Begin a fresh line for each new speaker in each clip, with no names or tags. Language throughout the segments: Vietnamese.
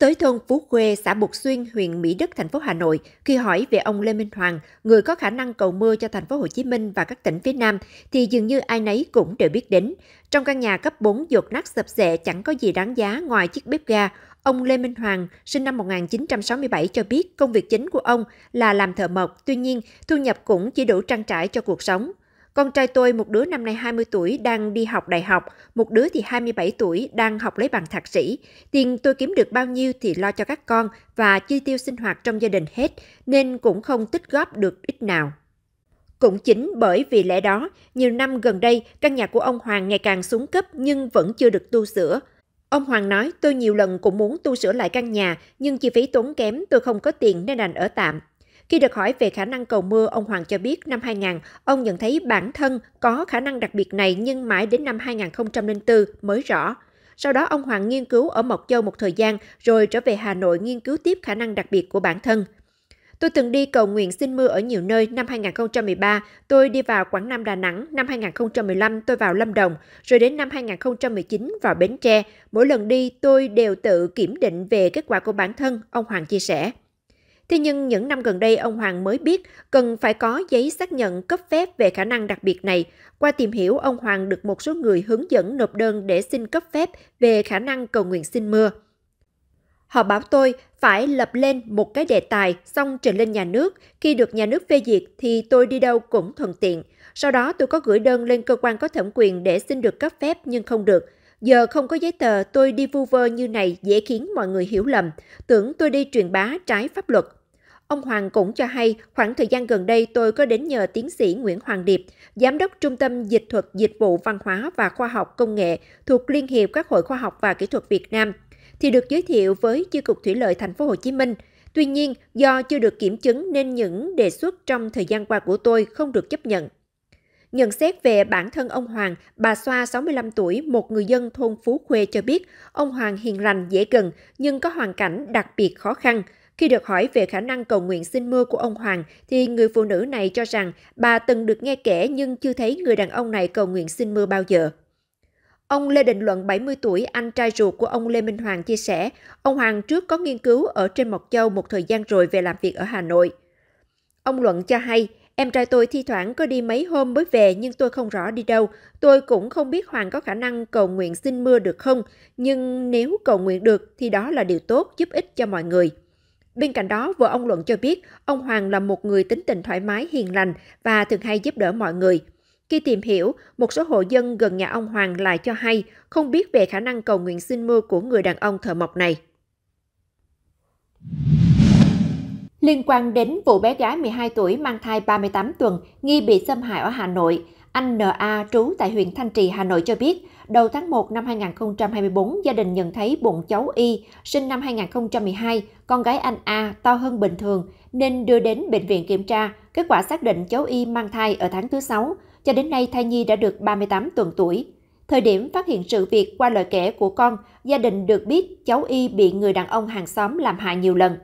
Tới thôn Phú Quê, xã Bục Xuyên, huyện Mỹ Đức, thành phố Hà Nội, khi hỏi về ông Lê Minh Hoàng, người có khả năng cầu mưa cho thành phố Hồ Chí Minh và các tỉnh phía Nam, thì dường như ai nấy cũng đều biết đến. Trong căn nhà cấp 4 dột nát sập xệ chẳng có gì đáng giá ngoài chiếc bếp ga, ông Lê Minh Hoàng, sinh năm 1967 cho biết công việc chính của ông là làm thợ mộc, tuy nhiên thu nhập cũng chỉ đủ trang trải cho cuộc sống. Con trai tôi, một đứa năm nay 20 tuổi đang đi học đại học, một đứa thì 27 tuổi đang học lấy bằng thạc sĩ. Tiền tôi kiếm được bao nhiêu thì lo cho các con và chi tiêu sinh hoạt trong gia đình hết, nên cũng không tích góp được ít nào. Cũng chính bởi vì lẽ đó, nhiều năm gần đây, căn nhà của ông Hoàng ngày càng xuống cấp nhưng vẫn chưa được tu sửa. Ông Hoàng nói, tôi nhiều lần cũng muốn tu sửa lại căn nhà, nhưng chi phí tốn kém, tôi không có tiền nên đành ở tạm. Khi được hỏi về khả năng cầu mưa, ông Hoàng cho biết năm 2000, ông nhận thấy bản thân có khả năng đặc biệt này nhưng mãi đến năm 2004 mới rõ. Sau đó ông Hoàng nghiên cứu ở Mộc Châu một thời gian rồi trở về Hà Nội nghiên cứu tiếp khả năng đặc biệt của bản thân. Tôi từng đi cầu nguyện xin mưa ở nhiều nơi năm 2013, tôi đi vào Quảng Nam Đà Nẵng, năm 2015 tôi vào Lâm Đồng, rồi đến năm 2019 vào Bến Tre. Mỗi lần đi tôi đều tự kiểm định về kết quả của bản thân, ông Hoàng chia sẻ. Thế nhưng những năm gần đây ông Hoàng mới biết cần phải có giấy xác nhận cấp phép về khả năng đặc biệt này. Qua tìm hiểu, ông Hoàng được một số người hướng dẫn nộp đơn để xin cấp phép về khả năng cầu nguyện xin mưa. Họ bảo tôi phải lập lên một cái đề tài xong trình lên nhà nước. Khi được nhà nước phê duyệt thì tôi đi đâu cũng thuận tiện. Sau đó tôi có gửi đơn lên cơ quan có thẩm quyền để xin được cấp phép nhưng không được. Giờ không có giấy tờ tôi đi vu vơ như này dễ khiến mọi người hiểu lầm, tưởng tôi đi truyền bá trái pháp luật. Ông Hoàng cũng cho hay, khoảng thời gian gần đây tôi có đến nhờ tiến sĩ Nguyễn Hoàng Điệp, Giám đốc Trung tâm Dịch thuật Dịch vụ Văn hóa và Khoa học Công nghệ thuộc Liên hiệp các hội khoa học và kỹ thuật Việt Nam, thì được giới thiệu với Chi cục Thủy lợi Thành phố Hồ Chí Minh. Tuy nhiên, do chưa được kiểm chứng nên những đề xuất trong thời gian qua của tôi không được chấp nhận. Nhận xét về bản thân ông Hoàng, bà Xoa 65 tuổi, một người dân thôn Phú Khuê cho biết, ông Hoàng hiền lành, dễ gần nhưng có hoàn cảnh đặc biệt khó khăn – khi được hỏi về khả năng cầu nguyện xin mưa của ông Hoàng, thì người phụ nữ này cho rằng bà từng được nghe kể nhưng chưa thấy người đàn ông này cầu nguyện xin mưa bao giờ. Ông Lê Định Luận, 70 tuổi, anh trai ruột của ông Lê Minh Hoàng chia sẻ, ông Hoàng trước có nghiên cứu ở trên Mộc Châu một thời gian rồi về làm việc ở Hà Nội. Ông Luận cho hay, em trai tôi thi thoảng có đi mấy hôm mới về nhưng tôi không rõ đi đâu. Tôi cũng không biết Hoàng có khả năng cầu nguyện xin mưa được không, nhưng nếu cầu nguyện được thì đó là điều tốt giúp ích cho mọi người. Bên cạnh đó, vợ ông Luận cho biết, ông Hoàng là một người tính tình thoải mái, hiền lành và thường hay giúp đỡ mọi người. Khi tìm hiểu, một số hộ dân gần nhà ông Hoàng lại cho hay không biết về khả năng cầu nguyện xin mưa của người đàn ông thợ mộc này. Liên quan đến vụ bé gái 12 tuổi mang thai 38 tuần nghi bị xâm hại ở Hà Nội, anh N.A. trú tại huyện Thanh Trì, Hà Nội cho biết, đầu tháng 1 năm 2024, gia đình nhận thấy bụng cháu Y, sinh năm 2012, con gái anh A, to hơn bình thường, nên đưa đến bệnh viện kiểm tra. Kết quả xác định cháu Y mang thai ở tháng thứ 6. Cho đến nay, thai nhi đã được 38 tuần tuổi. Thời điểm phát hiện sự việc qua lời kể của con, gia đình được biết cháu Y bị người đàn ông hàng xóm làm hại nhiều lần.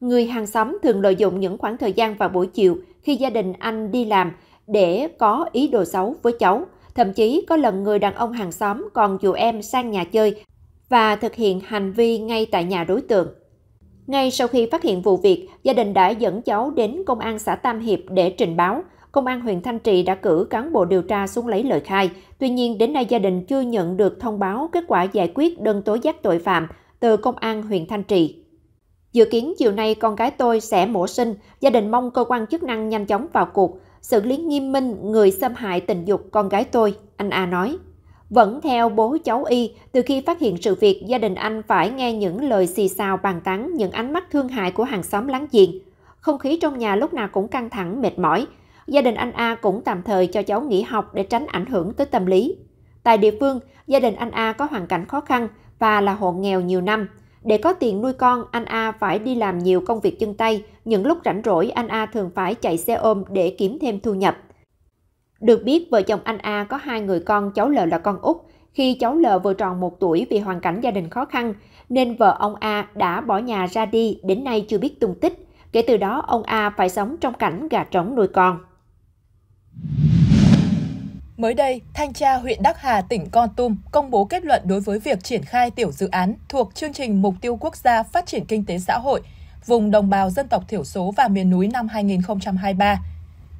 Người hàng xóm thường lợi dụng những khoảng thời gian vào buổi chiều khi gia đình anh đi làm để có ý đồ xấu với cháu – Thậm chí có lần người đàn ông hàng xóm còn dụ em sang nhà chơi và thực hiện hành vi ngay tại nhà đối tượng. Ngay sau khi phát hiện vụ việc, gia đình đã dẫn cháu đến công an xã Tam Hiệp để trình báo. Công an huyện Thanh Trì đã cử cán bộ điều tra xuống lấy lời khai. Tuy nhiên, đến nay gia đình chưa nhận được thông báo kết quả giải quyết đơn tố giác tội phạm từ công an huyện Thanh Trì. Dự kiến chiều nay con gái tôi sẽ mổ sinh, gia đình mong cơ quan chức năng nhanh chóng vào cuộc xử lý nghiêm minh người xâm hại tình dục con gái tôi, anh A nói. Vẫn theo bố cháu Y, từ khi phát hiện sự việc, gia đình anh phải nghe những lời xì xào bàn tán, những ánh mắt thương hại của hàng xóm láng giềng. Không khí trong nhà lúc nào cũng căng thẳng, mệt mỏi. Gia đình anh A cũng tạm thời cho cháu nghỉ học để tránh ảnh hưởng tới tâm lý. Tại địa phương, gia đình anh A có hoàn cảnh khó khăn và là hộ nghèo nhiều năm – để có tiền nuôi con, anh A phải đi làm nhiều công việc chân tay. Những lúc rảnh rỗi, anh A thường phải chạy xe ôm để kiếm thêm thu nhập. Được biết, vợ chồng anh A có hai người con, cháu L là con út. Khi cháu L vừa tròn một tuổi vì hoàn cảnh gia đình khó khăn, nên vợ ông A đã bỏ nhà ra đi, đến nay chưa biết tung tích. Kể từ đó, ông A phải sống trong cảnh gà trống nuôi con.
Mới đây, Thanh tra huyện Đắc Hà, tỉnh Con Tum công bố kết luận đối với việc triển khai tiểu dự án thuộc chương trình Mục tiêu Quốc gia Phát triển Kinh tế Xã hội vùng đồng bào dân tộc thiểu số và miền núi năm 2023.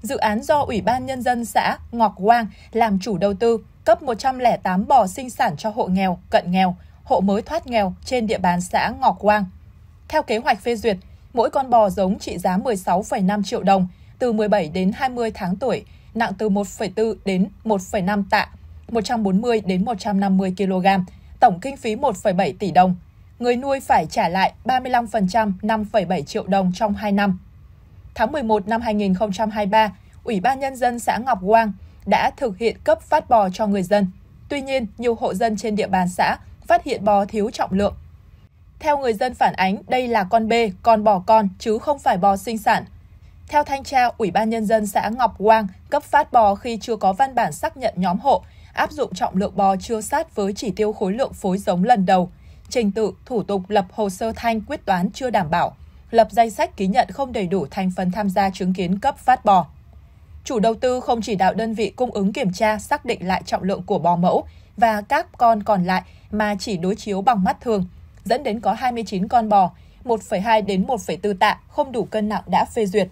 Dự án do Ủy ban Nhân dân xã Ngọc Quang làm chủ đầu tư cấp 108 bò sinh sản cho hộ nghèo, cận nghèo, hộ mới thoát nghèo trên địa bàn xã Ngọc Quang. Theo kế hoạch phê duyệt, mỗi con bò giống trị giá 16,5 triệu đồng – từ 17 đến 20 tháng tuổi, nặng từ 1,4 đến 1,5 tạ, 140 đến 150 kg, tổng kinh phí 1,7 tỷ đồng. Người nuôi phải trả lại 35% 5,7 triệu đồng trong 2 năm. Tháng 11 năm 2023, Ủy ban Nhân dân xã Ngọc Quang đã thực hiện cấp phát bò cho người dân. Tuy nhiên, nhiều hộ dân trên địa bàn xã phát hiện bò thiếu trọng lượng. Theo người dân phản ánh, đây là con bê, con bò con, chứ không phải bò sinh sản, theo thanh tra, Ủy ban Nhân dân xã Ngọc Quang cấp phát bò khi chưa có văn bản xác nhận nhóm hộ, áp dụng trọng lượng bò chưa sát với chỉ tiêu khối lượng phối giống lần đầu. Trình tự, thủ tục lập hồ sơ thanh quyết toán chưa đảm bảo, lập danh sách ký nhận không đầy đủ thành phần tham gia chứng kiến cấp phát bò. Chủ đầu tư không chỉ đạo đơn vị cung ứng kiểm tra xác định lại trọng lượng của bò mẫu và các con còn lại mà chỉ đối chiếu bằng mắt thường, dẫn đến có 29 con bò, 1,2 đến 1,4 tạ không đủ cân nặng đã phê duyệt.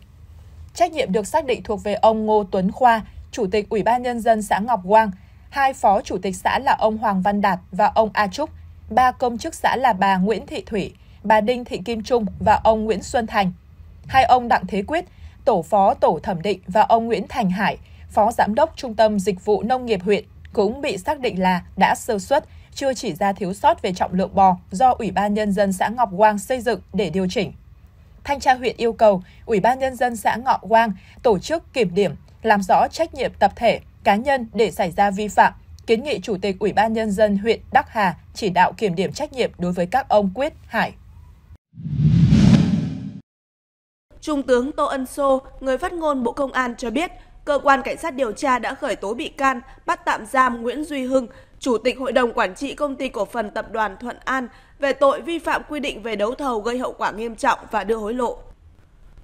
Trách nhiệm được xác định thuộc về ông Ngô Tuấn Khoa, Chủ tịch Ủy ban Nhân dân xã Ngọc Quang, hai phó chủ tịch xã là ông Hoàng Văn Đạt và ông A Trúc, ba công chức xã là bà Nguyễn Thị Thủy, bà Đinh Thị Kim Trung và ông Nguyễn Xuân Thành. Hai ông Đặng Thế Quyết, tổ phó tổ thẩm định và ông Nguyễn Thành Hải, phó giám đốc Trung tâm Dịch vụ Nông nghiệp huyện, cũng bị xác định là đã sơ xuất, chưa chỉ ra thiếu sót về trọng lượng bò do Ủy ban Nhân dân xã Ngọc Quang xây dựng để điều chỉnh. Thanh tra huyện yêu cầu Ủy ban Nhân dân xã Ngọ Quang tổ chức kiểm điểm, làm rõ trách nhiệm tập thể, cá nhân để xảy ra vi phạm, kiến nghị Chủ tịch Ủy ban Nhân dân huyện Đắc Hà chỉ đạo kiểm điểm trách nhiệm đối với các ông Quyết, Hải. Trung tướng
Tô Ân Sô, người phát ngôn Bộ Công an cho biết, cơ quan cảnh sát điều tra đã khởi tố bị can, bắt tạm giam Nguyễn Duy Hưng, Chủ tịch Hội đồng Quản trị Công ty Cổ phần Tập đoàn Thuận An về tội vi phạm quy định về đấu thầu gây hậu quả nghiêm trọng và đưa hối lộ.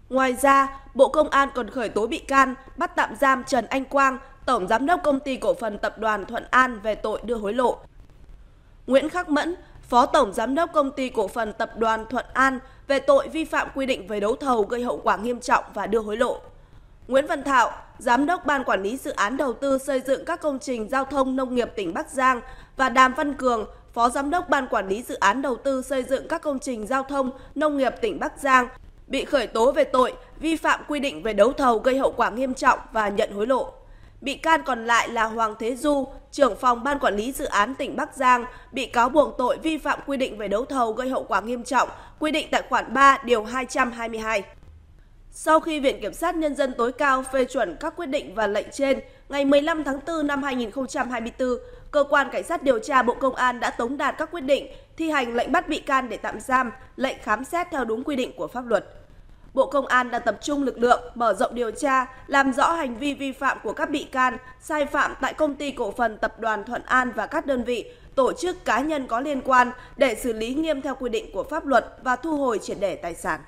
Ngoài ra, Bộ Công an còn khởi tố bị can, bắt tạm giam Trần Anh Quang, Tổng Giám đốc Công ty Cổ phần Tập đoàn Thuận An về tội đưa hối lộ. Nguyễn Khắc Mẫn, Phó Tổng Giám đốc Công ty Cổ phần Tập đoàn Thuận An về tội vi phạm quy định về đấu thầu gây hậu quả nghiêm trọng và đưa hối lộ. Nguyễn Văn Thảo, Giám đốc Ban Quản lý Dự án Đầu tư xây dựng các công trình giao thông nông nghiệp tỉnh Bắc Giang và Đàm Văn Cường, Phó Giám đốc Ban Quản lý Dự án Đầu tư xây dựng các công trình giao thông nông nghiệp tỉnh Bắc Giang bị khởi tố về tội vi phạm quy định về đấu thầu gây hậu quả nghiêm trọng và nhận hối lộ. Bị can còn lại là Hoàng Thế Du, trưởng phòng Ban Quản lý Dự án tỉnh Bắc Giang, bị cáo buộc tội vi phạm quy định về đấu thầu gây hậu quả nghiêm trọng, quy định tại khoản 3 điều 222. Sau khi Viện Kiểm sát Nhân dân tối cao phê chuẩn các quyết định và lệnh trên, ngày 15 tháng 4 năm 2024, Cơ quan Cảnh sát điều tra Bộ Công an đã tống đạt các quyết định thi hành lệnh bắt bị can để tạm giam, lệnh khám xét theo đúng quy định của pháp luật. Bộ Công an đã tập trung lực lượng mở rộng điều tra, làm rõ hành vi vi phạm của các bị can, sai phạm tại công ty cổ phần tập đoàn Thuận An và các đơn vị, tổ chức cá nhân có liên quan để xử lý nghiêm theo quy định của pháp luật và thu hồi triệt để tài sản.